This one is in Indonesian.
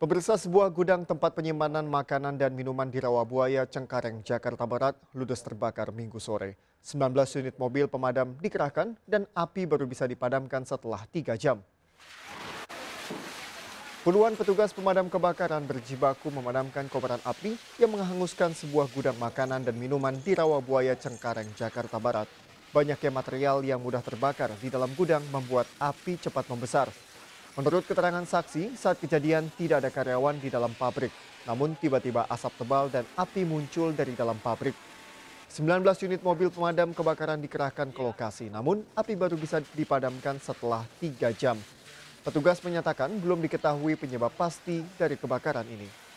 Pemirsa sebuah gudang tempat penyimpanan makanan dan minuman di Rawabuaya, Cengkareng, Jakarta Barat ludes terbakar minggu sore. 19 unit mobil pemadam dikerahkan dan api baru bisa dipadamkan setelah 3 jam. Puluhan petugas pemadam kebakaran berjibaku memadamkan kobaran api yang menghanguskan sebuah gudang makanan dan minuman di Rawabuaya, Cengkareng, Jakarta Barat. Banyaknya material yang mudah terbakar di dalam gudang membuat api cepat membesar Menurut keterangan saksi, saat kejadian tidak ada karyawan di dalam pabrik, namun tiba-tiba asap tebal dan api muncul dari dalam pabrik. 19 unit mobil pemadam kebakaran dikerahkan ke lokasi, namun api baru bisa dipadamkan setelah 3 jam. Petugas menyatakan belum diketahui penyebab pasti dari kebakaran ini.